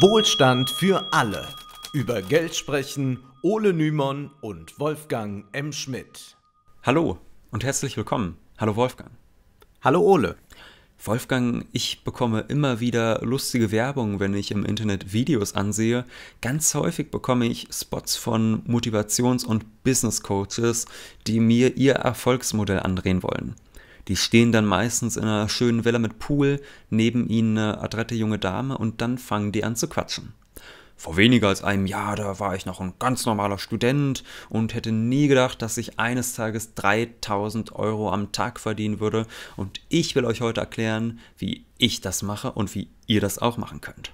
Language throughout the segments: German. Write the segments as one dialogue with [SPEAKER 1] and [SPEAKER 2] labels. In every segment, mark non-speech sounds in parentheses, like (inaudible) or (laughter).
[SPEAKER 1] Wohlstand für alle. Über Geld sprechen Ole Nymon und Wolfgang M. Schmidt.
[SPEAKER 2] Hallo und herzlich willkommen. Hallo Wolfgang. Hallo Ole. Wolfgang, ich bekomme immer wieder lustige Werbung, wenn ich im Internet Videos ansehe. Ganz häufig bekomme ich Spots von Motivations- und Business Coaches, die mir ihr Erfolgsmodell andrehen wollen. Die stehen dann meistens in einer schönen Villa mit Pool, neben ihnen eine adrette junge Dame und dann fangen die an zu quatschen. Vor weniger als einem Jahr, da war ich noch ein ganz normaler Student und hätte nie gedacht, dass ich eines Tages 3000 Euro am Tag verdienen würde. Und ich will euch heute erklären, wie ich das mache und wie ihr das auch machen könnt.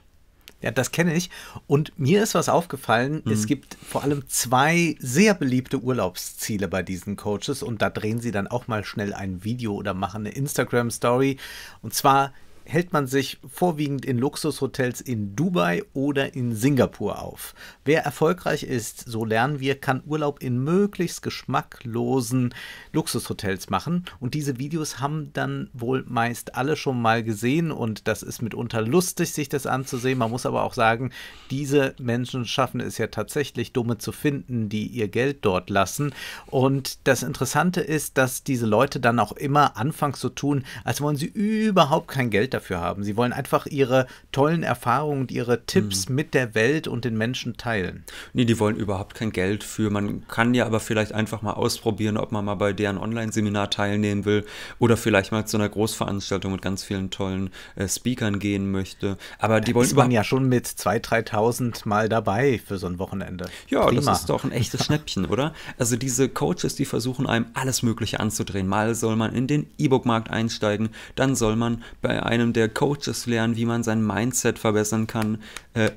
[SPEAKER 1] Ja, das kenne ich. Und mir ist was aufgefallen. Mhm. Es gibt vor allem zwei sehr beliebte Urlaubsziele bei diesen Coaches. Und da drehen sie dann auch mal schnell ein Video oder machen eine Instagram-Story. Und zwar hält man sich vorwiegend in Luxushotels in Dubai oder in Singapur auf. Wer erfolgreich ist, so lernen wir, kann Urlaub in möglichst geschmacklosen Luxushotels machen. Und diese Videos haben dann wohl meist alle schon mal gesehen und das ist mitunter lustig, sich das anzusehen. Man muss aber auch sagen, diese Menschen schaffen es ja tatsächlich, Dumme zu finden, die ihr Geld dort lassen. Und das Interessante ist, dass diese Leute dann auch immer anfangs so tun, als wollen sie überhaupt kein Geld dafür dafür haben. Sie wollen einfach ihre tollen Erfahrungen und ihre Tipps mhm. mit der Welt und den Menschen
[SPEAKER 2] teilen. Nee, die wollen überhaupt kein Geld für. Man kann ja aber vielleicht einfach mal ausprobieren, ob man mal bei deren Online-Seminar teilnehmen will oder vielleicht mal zu einer Großveranstaltung mit ganz vielen tollen äh, Speakern gehen möchte. Aber die da wollen ist man ja
[SPEAKER 1] schon mit 2.000, 3.000 Mal dabei für so ein Wochenende. Ja, Prima. das ist
[SPEAKER 2] doch ein echtes Schnäppchen, oder? Also diese Coaches, die versuchen einem alles Mögliche anzudrehen. Mal soll man in den E-Book-Markt einsteigen, dann soll man bei einem einem der Coaches lernen, wie man sein Mindset verbessern kann. Äh,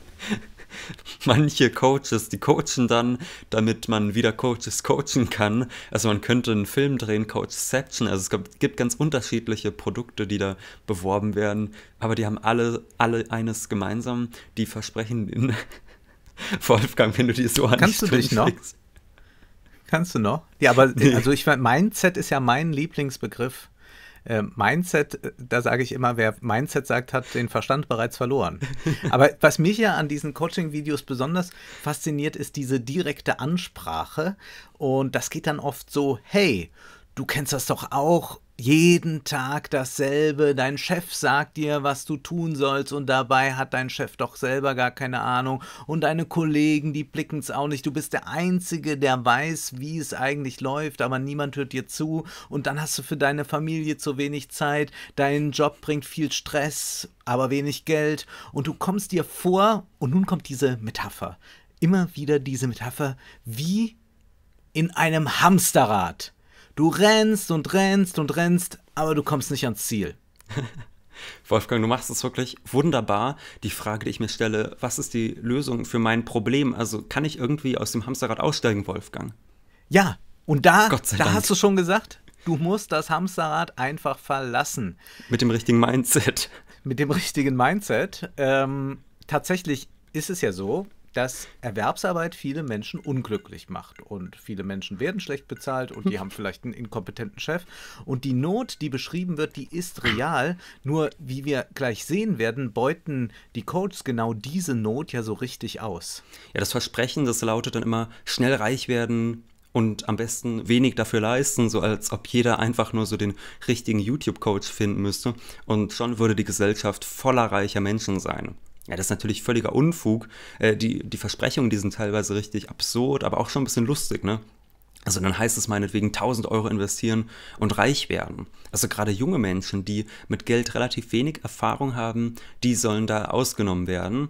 [SPEAKER 2] (laughs) manche Coaches, die coachen dann, damit man wieder Coaches coachen kann. Also man könnte einen Film drehen, Coachception. Also es gibt ganz unterschiedliche Produkte, die da beworben werden, aber die haben alle, alle eines gemeinsam, die versprechen den (laughs) Wolfgang, wenn du die so Kannst du dich noch? Kannst du noch? Ja,
[SPEAKER 1] aber also ich meine, Mindset ist ja mein Lieblingsbegriff äh, Mindset, äh, da sage ich immer, wer Mindset sagt, hat den Verstand bereits verloren. Aber (laughs) was mich ja an diesen Coaching-Videos besonders fasziniert, ist diese direkte Ansprache. Und das geht dann oft so, hey, du kennst das doch auch jeden Tag dasselbe, dein Chef sagt dir, was du tun sollst und dabei hat dein Chef doch selber gar keine Ahnung und deine Kollegen, die blicken es auch nicht, du bist der Einzige, der weiß, wie es eigentlich läuft, aber niemand hört dir zu und dann hast du für deine Familie zu wenig Zeit, dein Job bringt viel Stress, aber wenig Geld und du kommst dir vor und nun kommt diese Metapher, immer wieder diese Metapher, wie in einem Hamsterrad. Du rennst und rennst und rennst, aber du kommst nicht ans Ziel. (laughs)
[SPEAKER 2] Wolfgang, du machst es wirklich wunderbar. Die Frage, die ich mir stelle, was ist die Lösung für mein Problem? Also kann ich irgendwie aus dem Hamsterrad aussteigen, Wolfgang?
[SPEAKER 1] Ja, und da, da hast du schon gesagt, du musst das Hamsterrad einfach verlassen.
[SPEAKER 2] Mit dem richtigen Mindset.
[SPEAKER 1] Mit dem richtigen Mindset. Ähm, tatsächlich ist es ja so, dass Erwerbsarbeit viele Menschen unglücklich macht. Und viele Menschen werden schlecht bezahlt und die (laughs) haben vielleicht einen inkompetenten Chef. Und die Not, die beschrieben wird, die ist real. Nur, wie wir gleich sehen werden, beuten die Codes genau diese Not ja so richtig
[SPEAKER 2] aus. Ja, das Versprechen, das lautet dann immer, schnell reich werden, und am besten wenig dafür leisten, so als ob jeder einfach nur so den richtigen YouTube-Coach finden müsste und schon würde die Gesellschaft voller reicher Menschen sein. Ja, das ist natürlich völliger Unfug. Äh, die, die Versprechungen, die sind teilweise richtig absurd, aber auch schon ein bisschen lustig, ne? Also dann heißt es meinetwegen 1000 Euro investieren und reich werden. Also gerade junge Menschen, die mit Geld relativ wenig Erfahrung haben, die sollen da ausgenommen werden.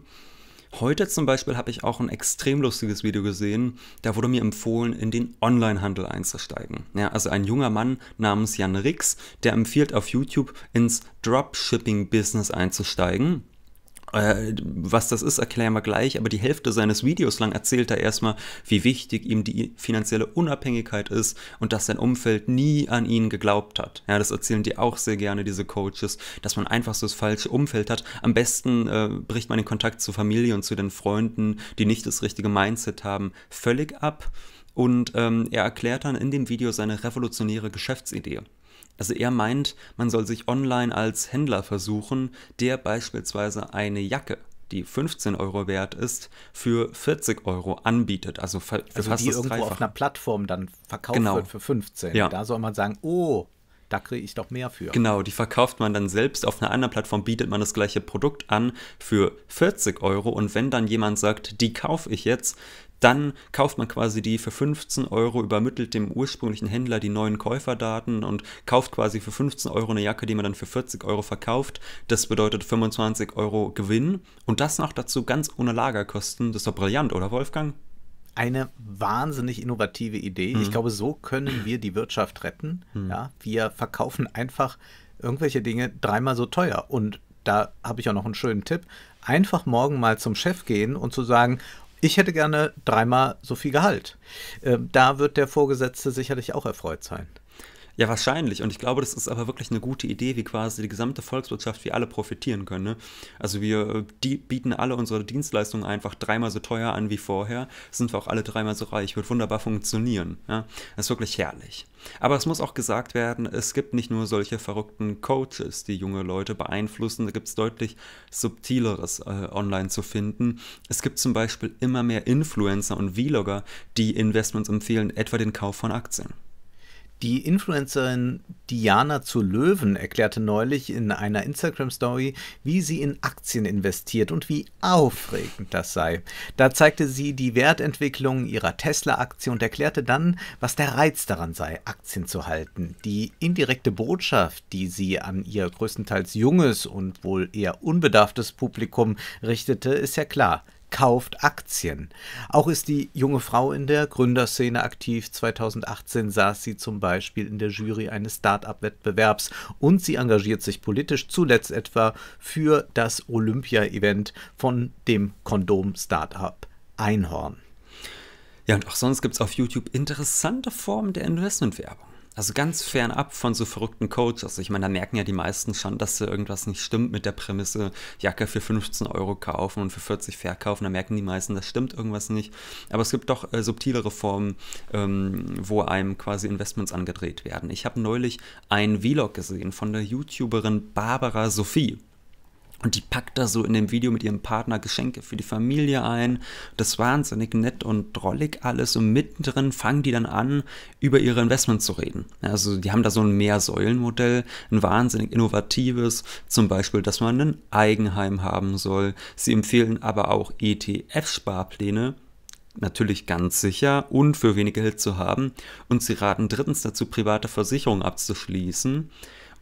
[SPEAKER 2] Heute zum Beispiel habe ich auch ein extrem lustiges Video gesehen. Da wurde mir empfohlen, in den Onlinehandel einzusteigen. Ja, also ein junger Mann namens Jan Rix, der empfiehlt auf YouTube ins Dropshipping-Business einzusteigen. Äh, was das ist, erklären wir gleich, aber die Hälfte seines Videos lang erzählt er erstmal, wie wichtig ihm die finanzielle Unabhängigkeit ist und dass sein Umfeld nie an ihn geglaubt hat. Ja, das erzählen die auch sehr gerne, diese Coaches, dass man einfach so das falsche Umfeld hat. Am besten äh, bricht man den Kontakt zur Familie und zu den Freunden, die nicht das richtige Mindset haben, völlig ab. Und ähm, er erklärt dann in dem Video seine revolutionäre Geschäftsidee. Also er meint, man soll sich online als Händler versuchen, der beispielsweise eine Jacke, die 15 Euro wert ist, für 40 Euro anbietet. Also, für also fast die das irgendwo Dreifach. auf einer
[SPEAKER 1] Plattform dann verkauft genau. wird für 15. Ja. Da soll man sagen, oh, da kriege ich doch mehr für. Genau,
[SPEAKER 2] die verkauft man dann selbst. Auf einer anderen Plattform bietet man das gleiche Produkt an für 40 Euro. Und wenn dann jemand sagt, die kaufe ich jetzt, dann kauft man quasi die für 15 Euro, übermittelt dem ursprünglichen Händler die neuen Käuferdaten und kauft quasi für 15 Euro eine Jacke, die man dann für 40 Euro verkauft. Das bedeutet 25 Euro Gewinn und das noch dazu ganz ohne Lagerkosten. Das ist doch brillant, oder Wolfgang? eine wahnsinnig innovative Idee. Mhm. Ich glaube, so können
[SPEAKER 1] wir die Wirtschaft retten. Mhm. Ja, wir verkaufen einfach irgendwelche Dinge dreimal so teuer. Und da habe ich auch noch einen schönen Tipp. Einfach morgen mal zum Chef gehen und zu sagen, ich hätte gerne dreimal so viel Gehalt. Ähm, da wird der Vorgesetzte sicherlich
[SPEAKER 2] auch erfreut sein. Ja, wahrscheinlich. Und ich glaube, das ist aber wirklich eine gute Idee, wie quasi die gesamte Volkswirtschaft, wie alle profitieren können. Ne? Also wir äh, die bieten alle unsere Dienstleistungen einfach dreimal so teuer an wie vorher, sind wir auch alle dreimal so reich, wird wunderbar funktionieren. Ja? Das ist wirklich herrlich. Aber es muss auch gesagt werden, es gibt nicht nur solche verrückten Coaches, die junge Leute beeinflussen, da gibt es deutlich subtileres äh, online zu finden. Es gibt zum Beispiel immer mehr Influencer und Vlogger, die Investments empfehlen, etwa den Kauf von Aktien.
[SPEAKER 1] Die Influencerin Diana zu Löwen erklärte neulich in einer Instagram-Story, wie sie in Aktien investiert und wie aufregend das sei. Da zeigte sie die Wertentwicklung ihrer Tesla-Aktie und erklärte dann, was der Reiz daran sei, Aktien zu halten. Die indirekte Botschaft, die sie an ihr größtenteils junges und wohl eher unbedarftes Publikum richtete, ist ja klar kauft Aktien. Auch ist die junge Frau in der Gründerszene aktiv. 2018 saß sie zum Beispiel in der Jury eines Start-up-Wettbewerbs und sie engagiert sich politisch, zuletzt etwa für das Olympia-Event von dem kondom startup
[SPEAKER 2] Einhorn. Ja, und auch sonst gibt es auf YouTube interessante Formen der Investmentwerbung. Also ganz fernab von so verrückten Coaches. Also ich meine, da merken ja die meisten schon, dass da irgendwas nicht stimmt mit der Prämisse, Jacke für 15 Euro kaufen und für 40 verkaufen. Da merken die meisten, das stimmt irgendwas nicht. Aber es gibt doch äh, subtilere Formen, ähm, wo einem quasi Investments angedreht werden. Ich habe neulich ein Vlog gesehen von der YouTuberin Barbara Sophie. Und die packt da so in dem Video mit ihrem Partner Geschenke für die Familie ein. Das ist wahnsinnig nett und drollig alles. Und mittendrin fangen die dann an, über ihre Investments zu reden. Also die haben da so ein Mehrsäulenmodell, ein wahnsinnig innovatives. Zum Beispiel, dass man ein Eigenheim haben soll. Sie empfehlen aber auch ETF-Sparpläne. Natürlich ganz sicher und für wenig Geld zu haben. Und sie raten drittens dazu, private Versicherungen abzuschließen.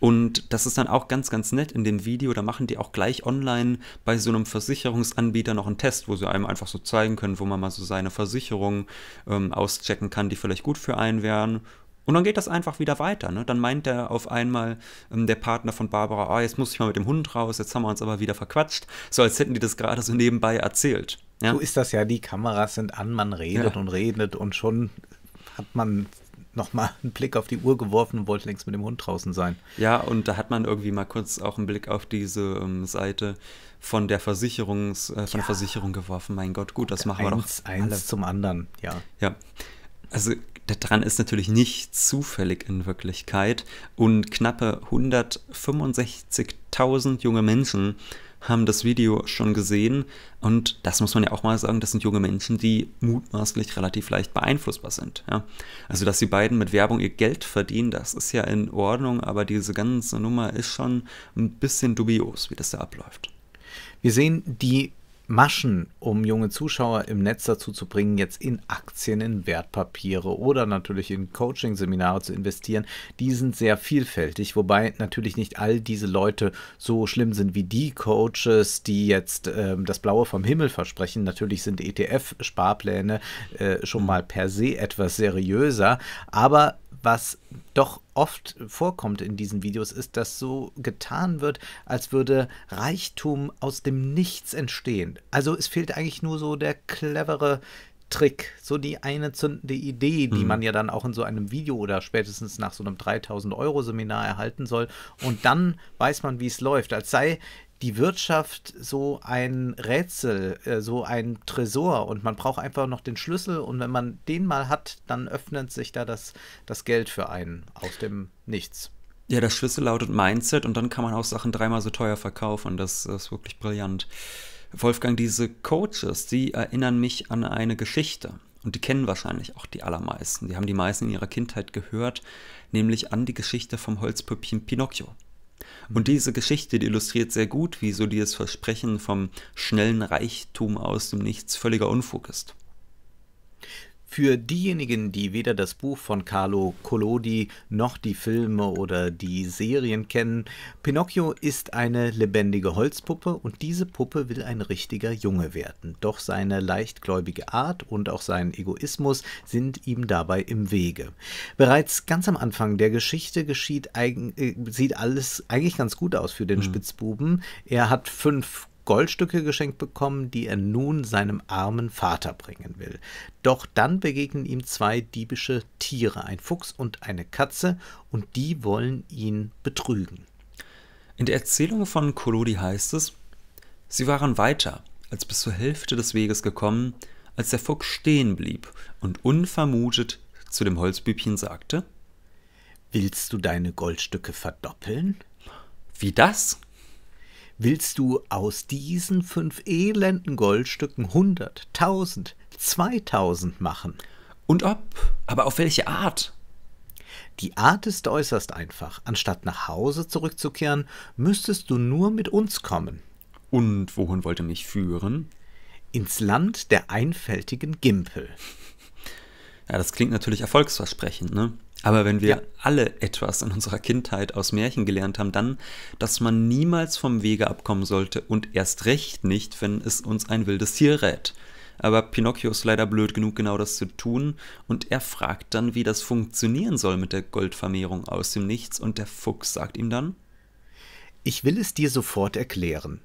[SPEAKER 2] Und das ist dann auch ganz, ganz nett in dem Video. Da machen die auch gleich online bei so einem Versicherungsanbieter noch einen Test, wo sie einem einfach so zeigen können, wo man mal so seine Versicherung ähm, auschecken kann, die vielleicht gut für einen wären. Und dann geht das einfach wieder weiter. Ne? Dann meint er auf einmal ähm, der Partner von Barbara, oh, jetzt muss ich mal mit dem Hund raus, jetzt haben wir uns aber wieder verquatscht. So als hätten die das gerade so nebenbei erzählt. Ja? So ist
[SPEAKER 1] das ja, die Kameras sind an, man redet ja. und redet und schon hat man nochmal einen Blick auf die Uhr geworfen und wollte längst mit dem Hund draußen sein.
[SPEAKER 2] Ja, und da hat man irgendwie mal kurz auch einen Blick auf diese ähm, Seite von der Versicherungs, äh, von ja. Versicherung geworfen. Mein Gott, gut, das und machen wir doch. Eins alle. zum anderen, ja. Ja. Also daran ist natürlich nicht zufällig in Wirklichkeit. Und knappe 165.000 junge Menschen haben das Video schon gesehen. Und das muss man ja auch mal sagen, das sind junge Menschen, die mutmaßlich relativ leicht beeinflussbar sind. Ja? Also, dass die beiden mit Werbung ihr Geld verdienen, das ist ja in Ordnung, aber diese ganze Nummer ist schon ein bisschen dubios, wie das da abläuft.
[SPEAKER 1] Wir sehen die Maschen, um junge Zuschauer im Netz dazu zu bringen, jetzt in Aktien, in Wertpapiere oder natürlich in Coaching-Seminare zu investieren, die sind sehr vielfältig, wobei natürlich nicht all diese Leute so schlimm sind wie die Coaches, die jetzt äh, das Blaue vom Himmel versprechen. Natürlich sind ETF-Sparpläne äh, schon mhm. mal per se etwas seriöser, aber was doch oft vorkommt in diesen Videos ist, dass so getan wird, als würde Reichtum aus dem Nichts entstehen. Also es fehlt eigentlich nur so der clevere Trick, so die eine zündende Idee, die mhm. man ja dann auch in so einem Video oder spätestens nach so einem 3000 Euro Seminar erhalten soll. Und dann weiß man, wie es läuft, als sei die Wirtschaft so ein Rätsel, äh, so ein Tresor und man braucht einfach noch den Schlüssel und wenn man den mal hat, dann öffnet sich da das, das
[SPEAKER 2] Geld für einen aus dem Nichts. Ja, der Schlüssel lautet Mindset und dann kann man auch Sachen dreimal so teuer verkaufen. Das, das ist wirklich brillant. Wolfgang, diese Coaches, die erinnern mich an eine Geschichte. Und die kennen wahrscheinlich auch die allermeisten. Die haben die meisten in ihrer Kindheit gehört, nämlich an die Geschichte vom Holzpüppchen Pinocchio. Und diese Geschichte die illustriert sehr gut, wieso dieses Versprechen vom schnellen Reichtum aus dem Nichts völliger Unfug ist. Für diejenigen, die weder das Buch von Carlo
[SPEAKER 1] Collodi noch die Filme oder die Serien kennen, Pinocchio ist eine lebendige Holzpuppe und diese Puppe will ein richtiger Junge werden. Doch seine leichtgläubige Art und auch sein Egoismus sind ihm dabei im Wege. Bereits ganz am Anfang der Geschichte geschieht äh, sieht alles eigentlich ganz gut aus für den mhm. Spitzbuben. Er hat fünf Goldstücke geschenkt bekommen, die er nun seinem armen Vater bringen will. Doch dann begegnen ihm zwei diebische Tiere, ein Fuchs
[SPEAKER 2] und eine Katze, und die wollen ihn betrügen. In der Erzählung von Kolodi heißt es, sie waren weiter als bis zur Hälfte des Weges gekommen, als der Fuchs stehen blieb und unvermutet zu dem Holzbübchen sagte, Willst du deine Goldstücke verdoppeln? Wie das?
[SPEAKER 1] Willst du aus diesen fünf elenden Goldstücken 100, 1000, 2000 machen? Und ob? Aber auf welche Art? Die Art ist äußerst einfach. Anstatt nach Hause zurückzukehren, müsstest du
[SPEAKER 2] nur mit uns kommen. Und wohin wollte mich führen? Ins Land der einfältigen Gimpel. Ja, das klingt natürlich erfolgsversprechend, ne? Aber wenn wir ja. alle etwas in unserer Kindheit aus Märchen gelernt haben, dann, dass man niemals vom Wege abkommen sollte und erst recht nicht, wenn es uns ein wildes Tier rät. Aber Pinocchio ist leider blöd genug, genau das zu tun, und er fragt dann, wie das funktionieren soll mit der Goldvermehrung aus dem Nichts, und der Fuchs sagt ihm dann: Ich will es
[SPEAKER 1] dir sofort erklären.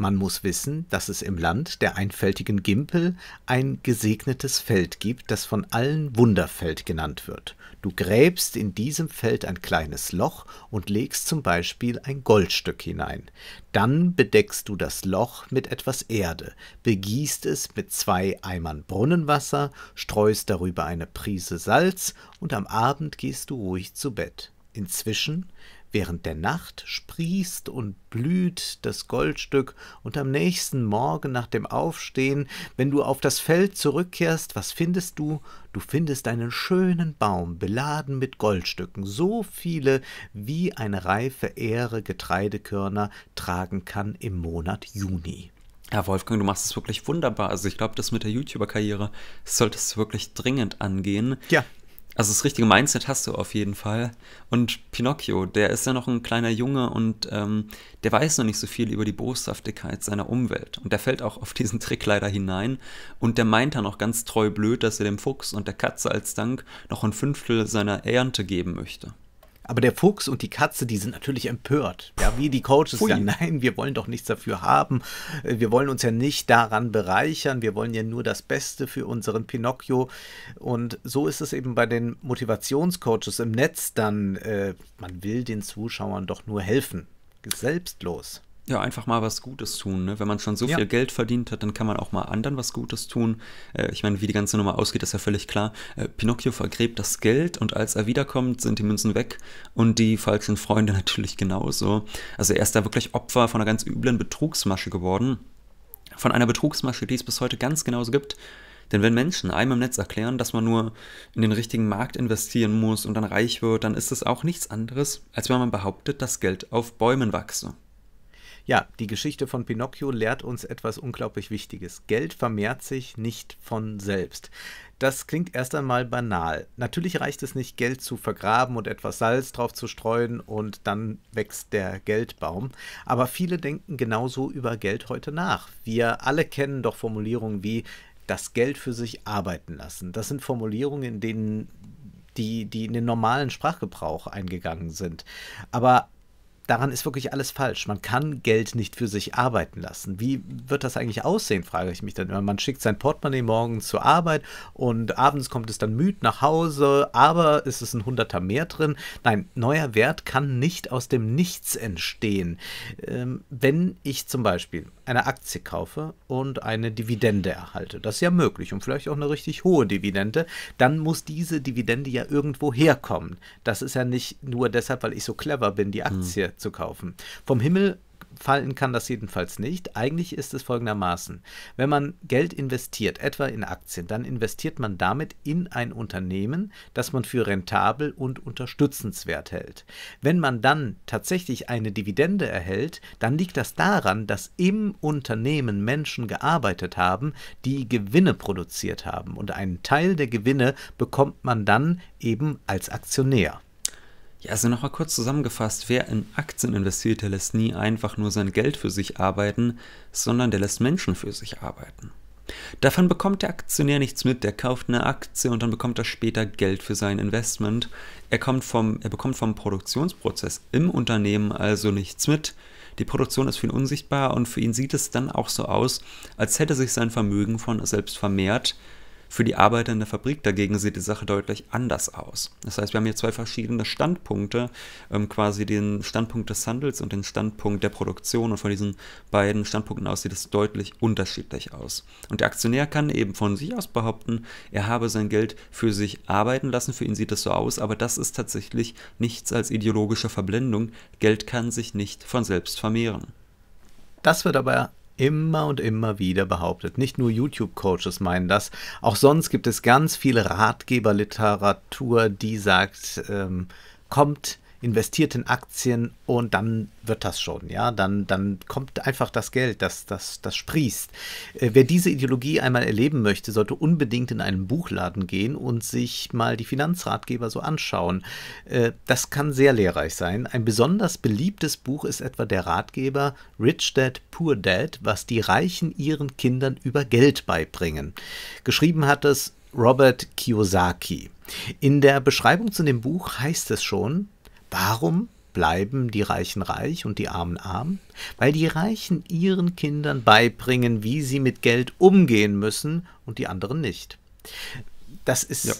[SPEAKER 1] Man muss wissen, dass es im Land der einfältigen Gimpel ein gesegnetes Feld gibt, das von allen Wunderfeld genannt wird. Du gräbst in diesem Feld ein kleines Loch und legst zum Beispiel ein Goldstück hinein. Dann bedeckst du das Loch mit etwas Erde, begießt es mit zwei Eimern Brunnenwasser, streust darüber eine Prise Salz und am Abend gehst du ruhig zu Bett. Inzwischen Während der Nacht sprießt und blüht das Goldstück, und am nächsten Morgen nach dem Aufstehen, wenn du auf das Feld zurückkehrst, was findest du? Du findest einen schönen Baum, beladen mit Goldstücken, so viele, wie eine reife Ähre Getreidekörner
[SPEAKER 2] tragen kann im Monat Juni. Herr Wolfgang, du machst es wirklich wunderbar. Also ich glaube, das mit der YouTuber-Karriere solltest du wirklich dringend angehen. Ja. Also das richtige Mindset hast du auf jeden Fall. Und Pinocchio, der ist ja noch ein kleiner Junge und ähm, der weiß noch nicht so viel über die Boshaftigkeit seiner Umwelt. Und der fällt auch auf diesen Trick leider hinein. Und der meint dann auch ganz treu blöd, dass er dem Fuchs und der Katze als Dank noch ein Fünftel seiner Ernte geben möchte.
[SPEAKER 1] Aber der Fuchs und die Katze, die sind natürlich empört. Ja, wie die Coaches Pfui. sagen, nein, wir wollen doch nichts dafür haben. Äh, wir wollen uns ja nicht daran bereichern. Wir wollen ja nur das Beste für unseren Pinocchio. Und so ist es eben bei den Motivationscoaches im Netz dann. Äh, man will den Zuschauern doch nur helfen. Selbstlos.
[SPEAKER 2] Ja, einfach mal was Gutes tun. Ne? Wenn man schon so ja. viel Geld verdient hat, dann kann man auch mal anderen was Gutes tun. Äh, ich meine, wie die ganze Nummer ausgeht, ist ja völlig klar. Äh, Pinocchio vergräbt das Geld und als er wiederkommt, sind die Münzen weg und die falschen Freunde (laughs) natürlich genauso. Also er ist da wirklich Opfer von einer ganz üblen Betrugsmasche geworden. Von einer Betrugsmasche, die es bis heute ganz genauso gibt. Denn wenn Menschen einem im Netz erklären, dass man nur in den richtigen Markt investieren muss und dann reich wird, dann ist es auch nichts anderes, als wenn man behauptet, dass Geld auf Bäumen wachse.
[SPEAKER 1] Ja, die Geschichte von Pinocchio lehrt uns etwas unglaublich Wichtiges. Geld vermehrt sich nicht von selbst. Das klingt erst einmal banal. Natürlich reicht es nicht, Geld zu vergraben und etwas Salz drauf zu streuen und dann wächst der Geldbaum. Aber viele denken genauso über Geld heute nach. Wir alle kennen doch Formulierungen wie das Geld für sich arbeiten lassen. Das sind Formulierungen, in denen die, die in den normalen Sprachgebrauch eingegangen sind. Aber daran ist wirklich alles falsch. Man kann Geld nicht für sich arbeiten lassen. Wie wird das eigentlich aussehen, frage ich mich dann immer. Man schickt sein Portemonnaie morgens zur Arbeit und abends kommt es dann müd nach Hause, aber ist es ein Hunderter mehr drin? Nein, neuer Wert kann nicht aus dem Nichts entstehen. Ähm, wenn ich zum Beispiel eine Aktie kaufe und eine Dividende erhalte, das ist ja möglich und vielleicht auch eine richtig hohe Dividende, dann muss diese Dividende ja irgendwo herkommen. Das ist ja nicht nur deshalb, weil ich so clever bin, die hm. Aktie hm zu kaufen. Vom Himmel fallen kann das jedenfalls nicht. Eigentlich ist es folgendermaßen. Wenn man Geld investiert, etwa in Aktien, dann investiert man damit in ein Unternehmen, das man für rentabel und unterstützenswert hält. Wenn man dann tatsächlich eine Dividende erhält, dann liegt das daran, dass im Unternehmen Menschen gearbeitet haben, die Gewinne produziert haben. Und einen Teil der Gewinne bekommt man dann eben als Aktionär.
[SPEAKER 2] Ja, also nochmal kurz zusammengefasst, wer in Aktien investiert, der lässt nie einfach nur sein Geld für sich arbeiten, sondern der lässt Menschen für sich arbeiten. Davon bekommt der Aktionär nichts mit, der kauft eine Aktie und dann bekommt er später Geld für sein Investment. Er, kommt vom, er bekommt vom Produktionsprozess im Unternehmen also nichts mit. Die Produktion ist für ihn unsichtbar und für ihn sieht es dann auch so aus, als hätte sich sein Vermögen von selbst vermehrt, für die Arbeiter in der Fabrik dagegen sieht die Sache deutlich anders aus. Das heißt, wir haben hier zwei verschiedene Standpunkte, ähm, quasi den Standpunkt des Handels und den Standpunkt der Produktion. Und von diesen beiden Standpunkten aus sieht es deutlich unterschiedlich aus. Und der Aktionär kann eben von sich aus behaupten, er habe sein Geld für sich arbeiten lassen. Für ihn sieht es so aus, aber das ist tatsächlich nichts als ideologische Verblendung. Geld kann sich nicht von selbst vermehren. Das wird aber
[SPEAKER 1] immer und immer wieder behauptet. Nicht nur YouTube-Coaches meinen das. Auch sonst gibt es ganz viel Ratgeberliteratur, die sagt, ähm, kommt investiert in Aktien und dann wird das schon, ja, dann, dann kommt einfach das Geld, das, das, das sprießt. Äh, wer diese Ideologie einmal erleben möchte, sollte unbedingt in einen Buchladen gehen und sich mal die Finanzratgeber so anschauen. Äh, das kann sehr lehrreich sein. Ein besonders beliebtes Buch ist etwa der Ratgeber Rich Dad, Poor Dad, was die Reichen ihren Kindern über Geld beibringen. Geschrieben hat es Robert Kiyosaki. In der Beschreibung zu dem Buch heißt es schon, Warum bleiben die Reichen reich und die Armen arm? Weil die Reichen ihren Kindern beibringen, wie sie mit Geld umgehen müssen und die anderen nicht. Das ist ja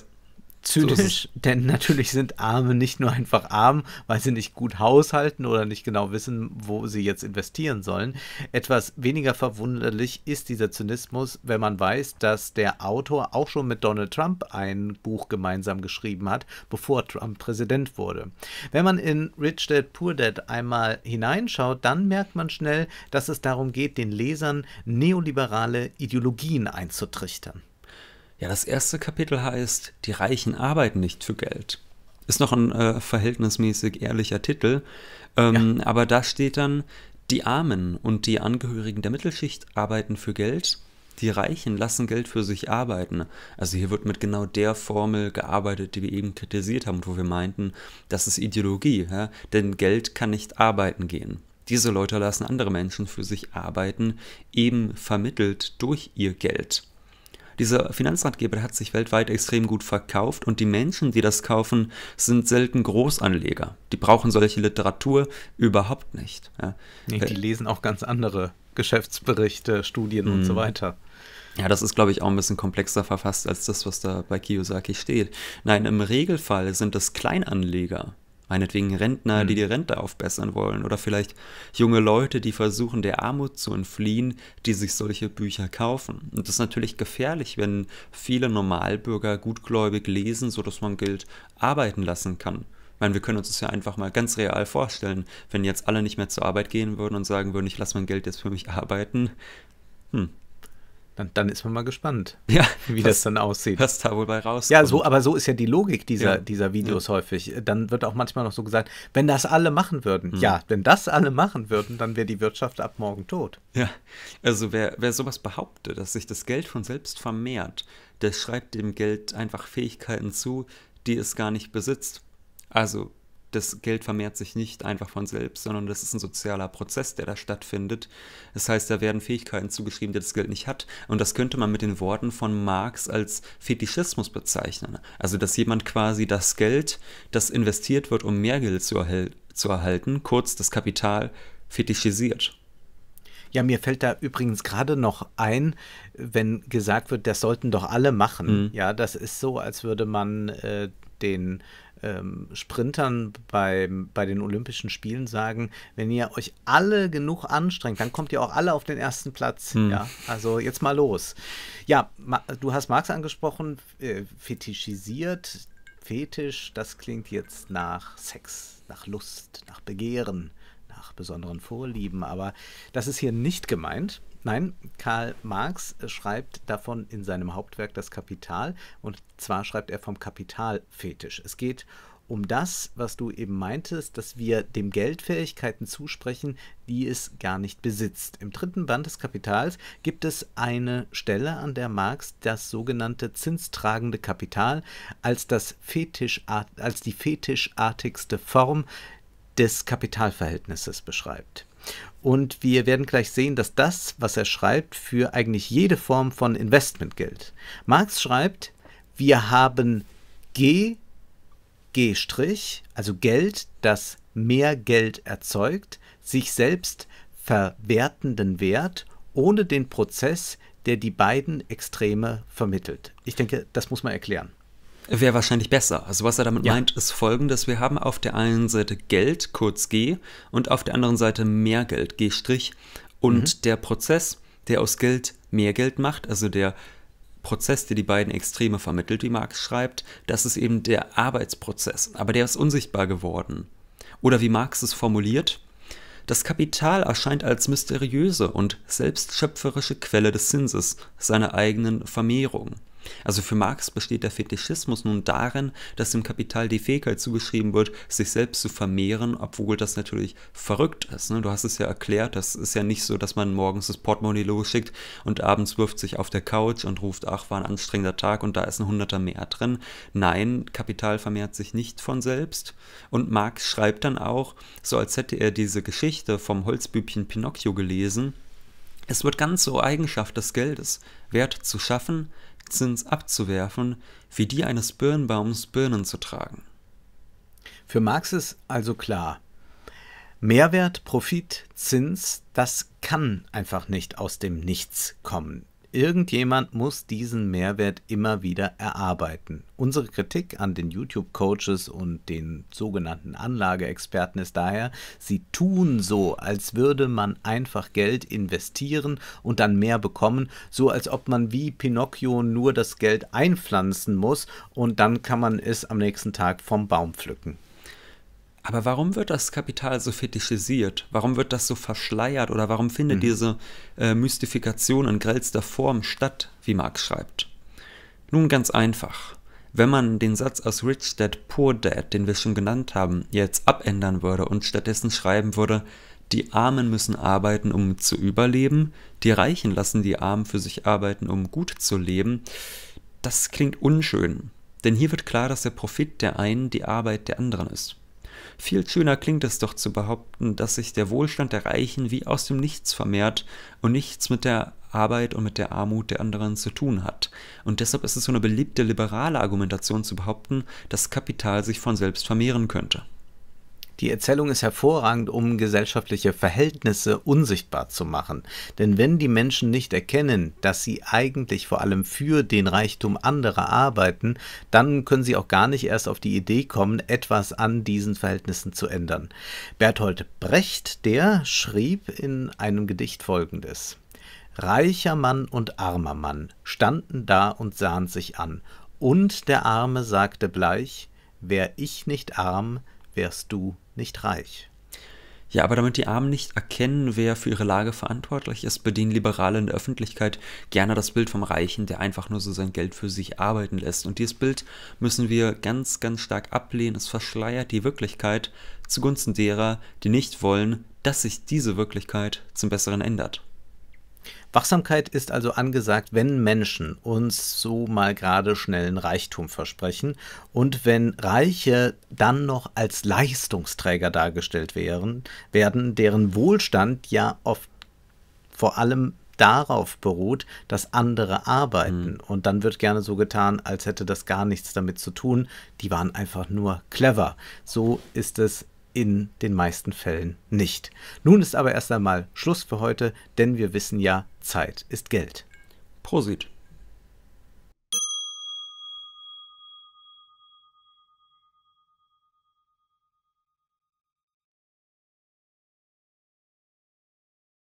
[SPEAKER 1] zynisch, so (laughs) denn natürlich sind Arme nicht nur einfach arm, weil sie nicht gut haushalten oder nicht genau wissen, wo sie jetzt investieren sollen. Etwas weniger verwunderlich ist dieser Zynismus, wenn man weiß, dass der Autor auch schon mit Donald Trump ein Buch gemeinsam geschrieben hat, bevor Trump Präsident wurde. Wenn man in Rich Dad Poor Dad einmal hineinschaut, dann merkt man schnell, dass es darum geht, den Lesern neoliberale Ideologien einzutrichtern.
[SPEAKER 2] Ja, das erste Kapitel heißt Die Reichen arbeiten nicht für Geld. Ist noch ein äh, verhältnismäßig ehrlicher Titel, ähm, ja. aber da steht dann, die Armen und die Angehörigen der Mittelschicht arbeiten für Geld, die Reichen lassen Geld für sich arbeiten. Also hier wird mit genau der Formel gearbeitet, die wir eben kritisiert haben, wo wir meinten, das ist Ideologie, ja? denn Geld kann nicht arbeiten gehen. Diese Leute lassen andere Menschen für sich arbeiten, eben vermittelt durch ihr Geld. Dieser Finanzratgeber hat sich weltweit extrem gut verkauft und die Menschen, die das kaufen, sind selten Großanleger. Die brauchen solche Literatur überhaupt nicht. Ja. Nee, die äh, lesen auch ganz andere Geschäftsberichte, Studien mhm. und so mhm. weiter. Ja, das ist, glaube ich, auch ein bisschen komplexer verfasst als das, was da bei Kiyosaki steht. Nein, im Regelfall sind das Kleinanleger, meinetwegen Rentner, mhm. die die Rente aufbessern wollen oder vielleicht junge Leute, die versuchen, der Armut zu entfliehen, die sich solche Bücher kaufen. Und das ist natürlich gefährlich, wenn viele Normalbürger gutgläubig lesen, sodass man Geld arbeiten lassen kann. Ich meine, wir können uns das ja einfach mal ganz real vorstellen, wenn jetzt alle nicht mehr zur Arbeit gehen würden und sagen würden, ich lasse mein Geld jetzt für mich (laughs) arbeiten. Hm, dann, dann ist man mal gespannt, (laughs) ja, wie
[SPEAKER 1] was, das dann aussieht. Was da wohl bei rauskommt. Ja, so, aber so ist ja die Logik dieser, ja. dieser Videos ja. häufig. Dann wird auch manchmal noch so gesagt, wenn das alle machen würden. Mhm. Ja, wenn das alle machen würden, dann wäre die Wirtschaft ab morgen tot.
[SPEAKER 2] Ja, also wer, wer sowas behauptet, dass sich das Geld von selbst vermehrt, der schreibt dem Geld einfach Fähigkeiten zu, die es gar nicht besitzt. Also das Geld vermehrt sich nicht einfach von selbst, sondern das ist ein sozialer Prozess, der da stattfindet. Das heißt, da werden Fähigkeiten zugeschrieben, die das Geld nicht hat. Und das könnte man mit den Worten von Marx als Fetischismus bezeichnen. Also, dass jemand quasi das Geld, das investiert wird, um mehr Geld zu, erhel zu erhalten, kurz das Kapital, fetischisiert. Ja, mir fällt da übrigens gerade noch ein, wenn gesagt wird, das
[SPEAKER 1] sollten doch alle machen. Mhm. Ja, das ist so, als würde man äh, den ähm, Sprintern bei, bei den Olympischen Spielen sagen, wenn ihr euch alle genug anstrengt, dann kommt ihr auch alle auf den ersten Platz. Hm. Ja? Also jetzt mal los. Ja, ma, du hast Marx angesprochen, äh, fetischisiert. Fetisch, das klingt jetzt nach Sex, nach Lust, nach Begehren, nach besonderen Vorlieben, aber das ist hier nicht gemeint. Nein, Karl Marx schreibt davon in seinem Hauptwerk Das Kapital und zwar schreibt er vom Kapitalfetisch. Es geht um das, was du eben meintest, dass wir dem Geld Fähigkeiten zusprechen, die es gar nicht besitzt. Im dritten Band des Kapitals gibt es eine Stelle, an der Marx das sogenannte zinstragende Kapital als, das Fetisch, als die fetischartigste Form des Kapitalverhältnisses beschreibt. Und wir werden gleich sehen, dass das, was er schreibt, für eigentlich jede Form von Investment gilt. Marx schreibt, wir haben G, G', also Geld, das mehr Geld erzeugt, sich selbst verwertenden Wert ohne den Prozess, der die beiden Extreme vermittelt. Ich denke, das muss man erklären
[SPEAKER 2] wäre wahrscheinlich besser. Also was er damit ja. meint, ist folgendes. Wir haben auf der einen Seite Geld, kurz G, und auf der anderen Seite mehr Geld, G'. Strich. Und mhm. der Prozess, der aus Geld mehr Geld macht, also der Prozess, der die beiden Extreme vermittelt, wie Marx schreibt, das ist eben der Arbeitsprozess. Aber der ist unsichtbar geworden. Oder wie Marx es formuliert, das Kapital erscheint als mysteriöse und selbstschöpferische Quelle des Zinses, seiner eigenen Vermehrung. Also für Marx besteht der Fetischismus nun darin, dass dem Kapital die Fähigkeit zugeschrieben wird, sich selbst zu vermehren, obwohl das natürlich verrückt ist. Ne? Du hast es ja erklärt, das ist ja nicht so, dass man morgens das Portemonnaie losschickt und abends wirft sich auf der Couch und ruft, ach, war ein anstrengender Tag und da ist ein Hunderter mehr drin. Nein, Kapital vermehrt sich nicht von selbst. Und Marx schreibt dann auch, so als hätte er diese Geschichte vom Holzbübchen Pinocchio gelesen, es wird ganz so Eigenschaft des Geldes, Wert zu schaffen, Zins abzuwerfen, wie die eines Birnbaums Birnen zu tragen. Für Marx ist also klar, Mehrwert, Profit, Zins,
[SPEAKER 1] das kann einfach nicht aus dem Nichts kommen. Irgendjemand muss diesen Mehrwert immer wieder erarbeiten. Unsere Kritik an den YouTube-Coaches und den sogenannten Anlageexperten ist daher, sie tun so, als würde man einfach Geld investieren und dann mehr bekommen, so als ob man wie Pinocchio nur das Geld einpflanzen muss und dann kann man es am nächsten Tag vom Baum pflücken.
[SPEAKER 2] Aber warum wird das Kapital so fetischisiert? Warum wird das so verschleiert? Oder warum findet mhm. diese äh, Mystifikation in grellster Form statt, wie Marx schreibt? Nun ganz einfach. Wenn man den Satz aus Rich Dad Poor Dad, den wir schon genannt haben, jetzt abändern würde und stattdessen schreiben würde, die Armen müssen arbeiten, um zu überleben, die Reichen lassen die Armen für sich arbeiten, um gut zu leben, das klingt unschön. Denn hier wird klar, dass der Profit der einen die Arbeit der anderen ist. Viel schöner klingt es doch zu behaupten, dass sich der Wohlstand der Reichen wie aus dem Nichts vermehrt und nichts mit der Arbeit und mit der Armut der anderen zu tun hat. Und deshalb ist es so eine beliebte liberale Argumentation zu behaupten, dass Kapital sich von selbst vermehren könnte. Die Erzählung ist hervorragend, um gesellschaftliche Verhältnisse
[SPEAKER 1] unsichtbar zu machen. Denn wenn die Menschen nicht erkennen, dass sie eigentlich vor allem für den Reichtum anderer arbeiten, dann können sie auch gar nicht erst auf die Idee kommen, etwas an diesen Verhältnissen zu ändern. Berthold Brecht, der schrieb in einem Gedicht folgendes. Reicher Mann und armer Mann standen da und sahen sich an, und der Arme sagte bleich, Wär ich nicht
[SPEAKER 2] arm, wärst du
[SPEAKER 1] nicht reich.
[SPEAKER 2] Ja, aber damit die Armen nicht erkennen, wer für ihre Lage verantwortlich ist, bedienen Liberale in der Öffentlichkeit gerne das Bild vom Reichen, der einfach nur so sein Geld für sich arbeiten lässt. Und dieses Bild müssen wir ganz, ganz stark ablehnen. Es verschleiert die Wirklichkeit zugunsten derer, die nicht wollen, dass sich diese Wirklichkeit zum Besseren ändert.
[SPEAKER 1] Wachsamkeit ist also angesagt, wenn Menschen uns so mal gerade schnellen Reichtum versprechen und wenn Reiche dann noch als Leistungsträger dargestellt wären, werden, deren Wohlstand ja oft vor allem darauf beruht, dass andere arbeiten. Mhm. Und dann wird gerne so getan, als hätte das gar nichts damit zu tun. Die waren einfach nur clever. So ist es in den meisten Fällen nicht. Nun ist aber erst einmal Schluss für heute, denn wir wissen ja, Zeit ist Geld. Prosit.